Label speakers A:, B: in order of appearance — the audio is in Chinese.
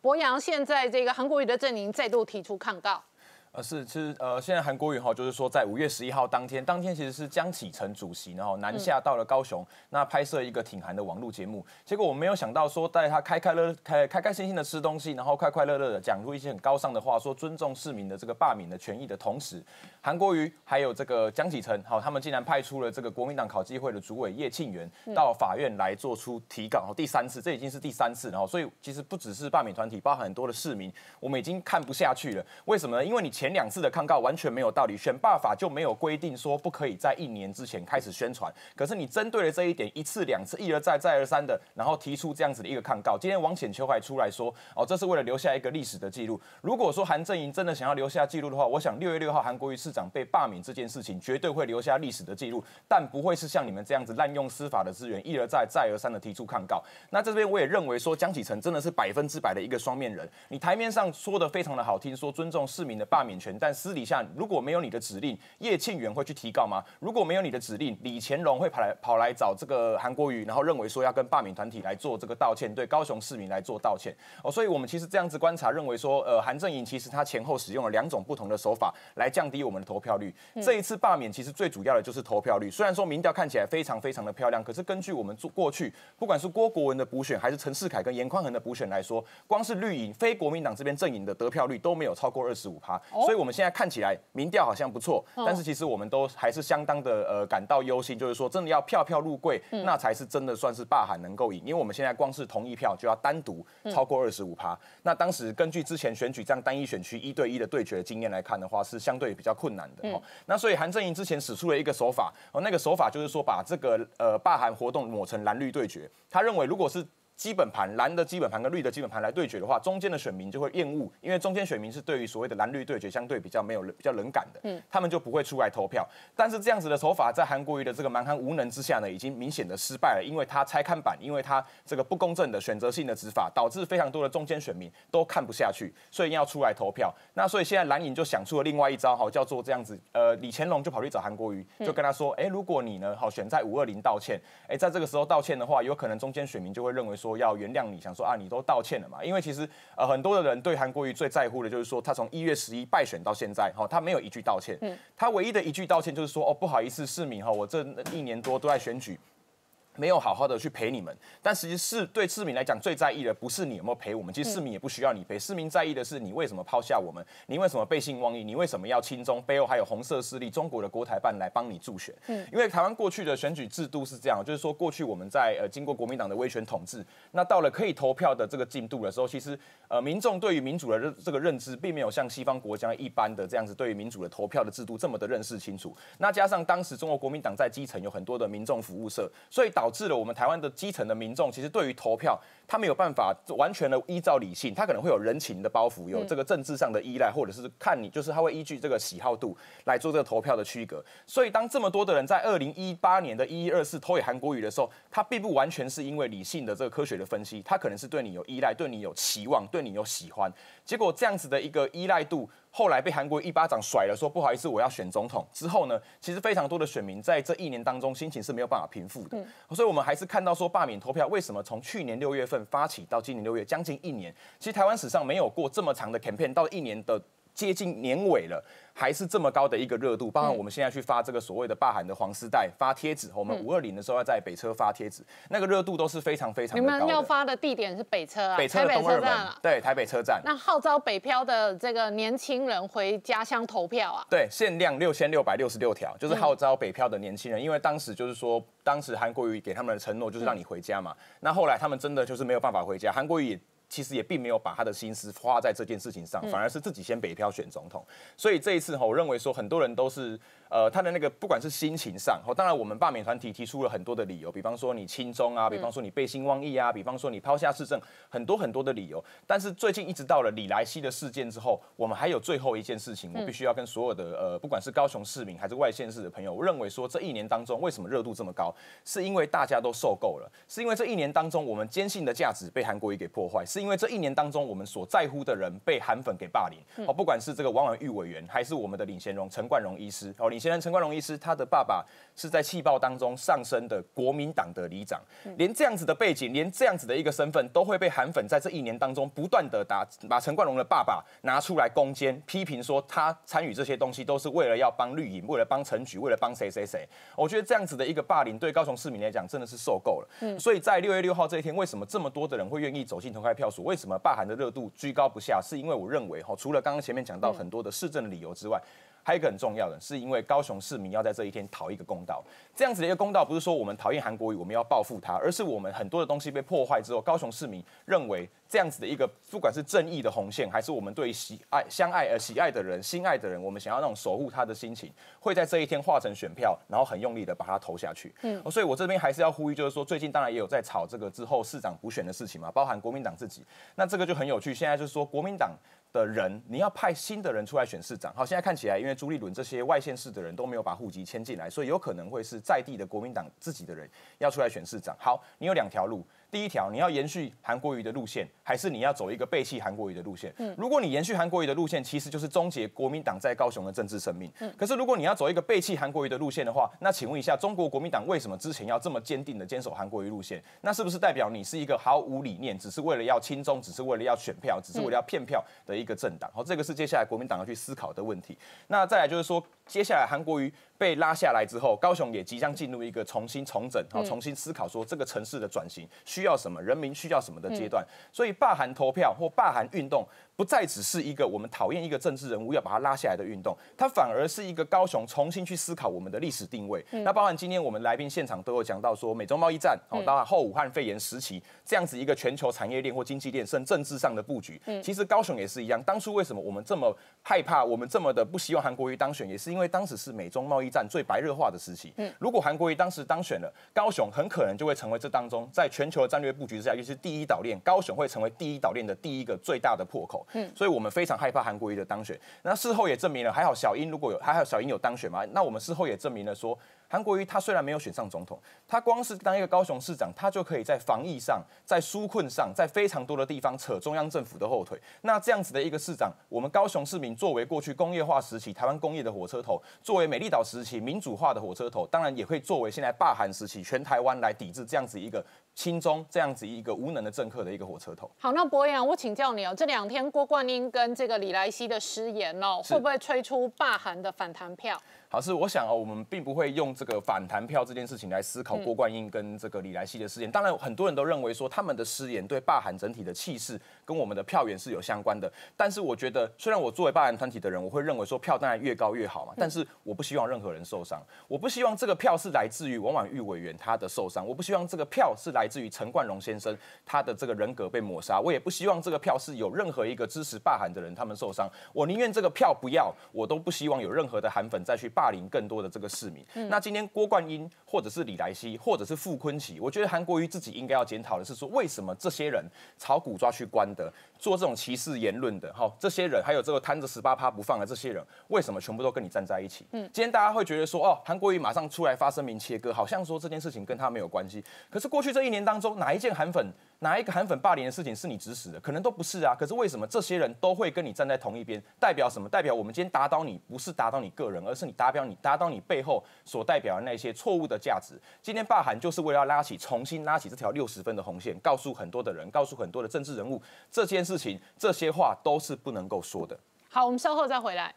A: 博洋现在这个韩国瑜的阵营再度提出抗告。呃是，其实呃现在韩国瑜哈，就是说在五月十一号当天，当天其实是江启澄主席，然后南下到了高雄，那拍摄一个挺韩的网络节目，结果我没有想到说带他开开乐开开开心心的吃东西，然后快快乐乐的讲出一些很高尚的话，说尊重市民的这个罢免的权益的同时，韩国瑜还有这个江启澄，好，他们竟然派出了这个国民党考纪会的主委叶庆元到法院来做出提告，哦，第三次，这已经是第三次，然后所以其实不只是罢免团体，包含很多的市民，我们已经看不下去了，为什么呢？因为你。前两次的抗告完全没有道理，选罢法就没有规定说不可以在一年之前开始宣传。可是你针对了这一点，一次两次，一而再再而三的，然后提出这样子的一个抗告。今天王显秋还出来说哦，这是为了留下一个历史的记录。如果说韩正营真的想要留下记录的话，我想六月六号韩国瑜市长被罢免这件事情绝对会留下历史的记录，但不会是像你们这样子滥用司法的资源，一而再再而三的提出抗告。那这边我也认为说江启程真的是百分之百的一个双面人，你台面上说的非常的好听，说尊重市民的罢。免权，但私底下如果没有你的指令，叶庆元会去提告吗？如果没有你的指令，李乾隆会跑来跑来找这个韩国瑜，然后认为说要跟罢免团体来做这个道歉，对高雄市民来做道歉。哦，所以我们其实这样子观察，认为说，呃，韩正营其实他前后使用了两种不同的手法来降低我们的投票率。这一次罢免其实最主要的就是投票率。虽然说民调看起来非常非常的漂亮，可是根据我们做过去，不管是郭国文的补选，还是陈世凯跟严宽恒的补选来说，光是绿营非国民党这边阵营的得票率都没有超过二十五趴。所以，我们现在看起来民调好像不错，但是其实我们都还是相当的呃感到忧心，就是说真的要票票入柜，那才是真的算是霸喊能够赢。因为我们现在光是同一票就要单独超过二十五趴，那当时根据之前选举这样单一选区一对一的对决经验来看的话，是相对比较困难的。那所以韩正英之前使出了一个手法，哦，那个手法就是说把这个呃霸韩活动抹成蓝绿对决，他认为如果是。基本盘蓝的基本盘跟绿的基本盘来对决的话，中间的选民就会厌恶，因为中间选民是对于所谓的蓝绿对决相对比较没有比较冷感的，嗯，他们就不会出来投票。但是这样子的手法在韩国瑜的这个蛮横无能之下呢，已经明显的失败了，因为他拆看板，因为他这个不公正的选择性的执法，导致非常多的中间选民都看不下去，所以要出来投票。那所以现在蓝营就想出了另外一招哈，叫做这样子，呃，李乾隆就跑去找韩国瑜，就跟他说，哎，如果你呢好选在五二零道歉，哎，在这个时候道歉的话，有可能中间选民就会认为说。说要原谅你，想说啊，你都道歉了嘛？因为其实呃，很多的人对韩国瑜最在乎的就是说，他从一月十一败选到现在，哈，他没有一句道歉，他唯一的一句道歉就是说，哦，不好意思，市民哈，我这一年多都在选举。没有好好的去陪你们，但其实是对市民来讲最在意的不是你有没有陪我们，其实市民也不需要你陪，市民在意的是你为什么抛下我们，你为什么背信忘义，你为什么要亲中，背后还有红色势力，中国的国台办来帮你助选，因为台湾过去的选举制度是这样，就是说过去我们在呃经过国民党的威权统治，那到了可以投票的这个进度的时候，其实呃民众对于民主的认这个认知并没有像西方国家一般的这样子对于民主的投票的制度这么的认识清楚，那加上当时中国国民党在基层有很多的民众服务社，所以导。导致了我们台湾的基层的民众，其实对于投票，他没有办法完全的依照理性，他可能会有人情的包袱，有这个政治上的依赖，或者是看你，就是他会依据这个喜好度来做这个投票的区隔。所以，当这么多的人在二零一八年的一一二四投给韩国瑜的时候，他并不完全是因为理性的这个科学的分析，他可能是对你有依赖，对你有期望，对你有喜欢。结果这样子的一个依赖度。后来被韩国一巴掌甩了，说不好意思，我要选总统。之后呢，其实非常多的选民在这一年当中，心情是没有办法平复的。所以，我们还是看到说，罢免投票为什么从去年六月份发起到今年六月将近一年，其实台湾史上没有过这么长的 campaign，到一年的。接近年尾了，还是这么高的一个热度。包括我们现在去发这个所谓的霸韩的黄丝带，发贴纸。我们五二零的时候要在北车发贴纸，那个热度都是非常非常高的。你们要发的地点是北车啊，台北车站。对，台北车站。那号召北漂的这个年轻人回家乡投票啊？对，限量六千六百六十六条，就是号召北漂的年轻人。因为当时就是说，当时韩国瑜给他们的承诺就是让你回家嘛。那后来他们真的就是没有办法回家，韩国瑜也。其实也并没有把他的心思花在这件事情上，反而是自己先北漂选总统。所以这一次哈，我认为说很多人都是呃他的那个不管是心情上，当然我们罢免团体提出了很多的理由，比方说你亲中啊，比方说你背信忘义啊，比方说你抛下市政，很多很多的理由。但是最近一直到了李来西的事件之后，我们还有最后一件事情，我必须要跟所有的呃不管是高雄市民还是外县市的朋友，认为说这一年当中为什么热度这么高，是因为大家都受够了，是因为这一年当中我们坚信的价值被韩国瑜给破坏。是。因为这一年当中，我们所在乎的人被韩粉给霸凌哦，不管是这个王婉玉委员，还是我们的领衔荣，陈冠荣医师哦，领衔人陈冠荣医师，他的爸爸是在气爆当中上升的国民党的里长，连这样子的背景，连这样子的一个身份，都会被韩粉在这一年当中不断的打，把陈冠荣的爸爸拿出来攻坚，批评说他参与这些东西都是为了要帮绿营，为了帮陈菊，为了帮谁谁谁。我觉得这样子的一个霸凌，对高雄市民来讲真的是受够了。所以在六月六号这一天，为什么这么多的人会愿意走进投开票？说为什么罢韩的热度居高不下？是因为我认为，哈，除了刚刚前面讲到很多的市政的理由之外。还有一个很重要的，是因为高雄市民要在这一天讨一个公道。这样子的一个公道，不是说我们讨厌韩国语，我们要报复他，而是我们很多的东西被破坏之后，高雄市民认为这样子的一个，不管是正义的红线，还是我们对喜爱、相爱而喜爱的人、心爱的人，我们想要那种守护他的心情，会在这一天化成选票，然后很用力的把它投下去。嗯，所以我这边还是要呼吁，就是说最近当然也有在炒这个之后市长补选的事情嘛，包含国民党自己，那这个就很有趣。现在就是说国民党。的人，你要派新的人出来选市长。好，现在看起来，因为朱立伦这些外县市的人都没有把户籍迁进来，所以有可能会是在地的国民党自己的人要出来选市长。好，你有两条路。第一条，你要延续韩国瑜的路线，还是你要走一个背弃韩国瑜的路线？如果你延续韩国瑜的路线，其实就是终结国民党在高雄的政治生命。可是，如果你要走一个背弃韩国瑜的路线的话，那请问一下，中国国民党为什么之前要这么坚定的坚守韩国瑜路线？那是不是代表你是一个毫无理念，只是为了要轻松，只是为了要选票，只是为了骗票的一个政党？好，这个是接下来国民党要去思考的问题。那再来就是说。接下来韩国瑜被拉下来之后，高雄也即将进入一个重新重整、好重新思考说这个城市的转型需要什么、人民需要什么的阶段，所以罢韩投票或罢韩运动。不再只是一个我们讨厌一个政治人物要把他拉下来的运动，它反而是一个高雄重新去思考我们的历史定位。那包含今天我们来宾现场都有讲到说，美中贸易战哦，当然后武汉肺炎时期这样子一个全球产业链或经济链甚至政治上的布局，其实高雄也是一样。当初为什么我们这么害怕，我们这么的不希望韩国瑜当选，也是因为当时是美中贸易战最白热化的时期。嗯，如果韩国瑜当时当选了，高雄很可能就会成为这当中在全球的战略布局之下，尤其是第一岛链，高雄会成为第一岛链的第一个最大的破口。嗯，所以我们非常害怕韩国瑜的当选。那事后也证明了，还好小英如果有，还好小英有当选嘛？那我们事后也证明了说。韩国瑜他虽然没有选上总统，他光是当一个高雄市长，他就可以在防疫上、在纾困上，在非常多的地方扯中央政府的后腿。那这样子的一个市长，我们高雄市民作为过去工业化时期台湾工业的火车头，作为美丽岛时期民主化的火车头，当然也会作为现在霸韩时期全台湾来抵制这样子一个亲中这样子一个无能的政客的一个火车头。好，那博扬，我请教你哦，这两天郭冠英跟这个李莱希的失言哦，会不会吹出霸韩的反弹票？好，是我想啊，我们并不会用这个反弹票这件事情来思考郭冠英跟这个李来希的事件。当然，很多人都认为说他们的失言对霸韩整体的气势跟我们的票源是有相关的。但是，我觉得虽然我作为霸韩团体的人，我会认为说票当然越高越好嘛。但是，我不希望任何人受伤，我不希望这个票是来自于王婉玉委员他的受伤，我不希望这个票是来自于陈冠荣先生他的这个人格被抹杀，我也不希望这个票是有任何一个支持霸韩的人他们受伤。我宁愿这个票不要，我都不希望有任何的韩粉再去。霸凌更多的这个市民。那今天郭冠英，或者是李莱希，或者是傅坤奇，我觉得韩国瑜自己应该要检讨的是说，为什么这些人炒股抓去关的，做这种歧视言论的，哈，这些人，还有这个摊着十八趴不放的这些人，为什么全部都跟你站在一起？嗯，今天大家会觉得说，哦，韩国瑜马上出来发声明切割，好像说这件事情跟他没有关系。可是过去这一年当中，哪一件韩粉？哪一个韩粉霸凌的事情是你指使的？可能都不是啊。可是为什么这些人都会跟你站在同一边？代表什么？代表我们今天打倒你，不是打倒你个人，而是你达表你打倒你背后所代表的那些错误的价值。今天霸喊就是为了拉起，重新拉起这条六十分的红线，告诉很多的人，告诉很多的政治人物，这件事情这些话都是不能够说的。好，我们稍后再回来。